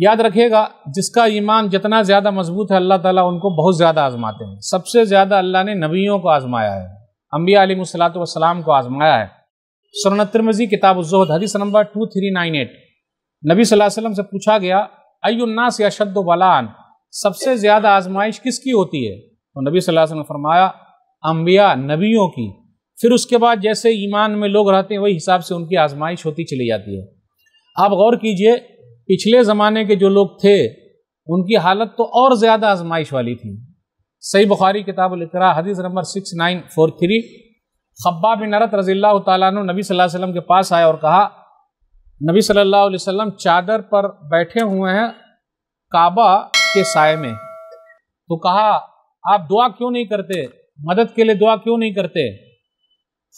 याद रखिएगा जिसका ईमान जितना ज़्यादा मजबूत है अल्लाह ताला उनको बहुत ज़्यादा आजमाते हैं सबसे ज़्यादा अल्लाह ने नबियों को आजमाया है अम्बिया आलिमसलात को आजमाया है सुरन मजी किताब जहद हदीस number two three nine eight नबी वसल्लम से पूछा गया अयुन्नास या शद बलान सबसे ज़्यादा आजमाइश किसकी होती है तो नबी वसल्लम ने फरमाया अम्बिया नबियों की फिर उसके बाद जैसे ईमान में लोग रहते हैं वही हिसाब से उनकी आजमाइश होती चली जाती है आप गौर कीजिए पिछले ज़माने के जो लोग थे उनकी हालत तो और ज़्यादा आजमाइश वाली थी सही बुखारी किताब लिखरा हदीस number six nine four three खब्बा बिन नरत रजील् तु नबी के पास आया और कहा नबी सल्लल्लाहु अलैहि वसल्लम चादर पर बैठे हुए हैं काबा के साय में तो कहा आप दुआ क्यों नहीं करते मदद के लिए दुआ क्यों नहीं करते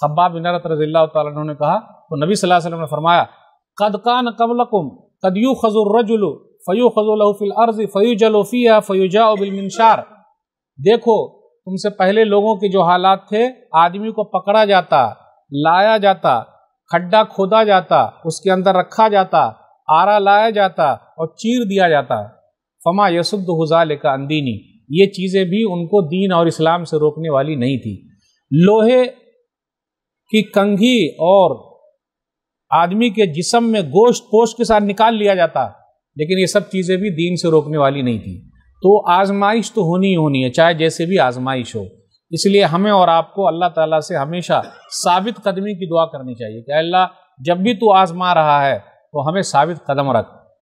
खब्बा बिन नरत रजील् तु कहा तो नबी ने फरमाया कदकान कबलकुम कदयू खजुर्रजुल फ़यू खजुलफ़िल अर्ज़ फ़यू जलोफ़िया फ़यूजा बिलमिनशार देखो तुमसे पहले लोगों के जो हालात थे आदमी को पकड़ा जाता लाया जाता खड्डा खोदा जाता उसके अंदर रखा जाता आरा लाया जाता और चीर दिया जाता फमा यसुद्ध हुजाले का अंदीनी ये चीज़ें भी उनको दीन और इस्लाम से रोकने वाली नहीं थी लोहे की कंघी और आदमी के जिसम में गोश्त पोस्ट के साथ निकाल लिया जाता लेकिन ये सब चीज़ें भी दीन से रोकने वाली नहीं थी तो आजमाइश तो होनी ही होनी है चाहे जैसे भी आजमाइश हो इसलिए हमें और आपको अल्लाह ताला से हमेशा साबित कदमी की दुआ करनी चाहिए कि अल्लाह जब भी तू आजमा रहा है तो हमें साबित कदम रख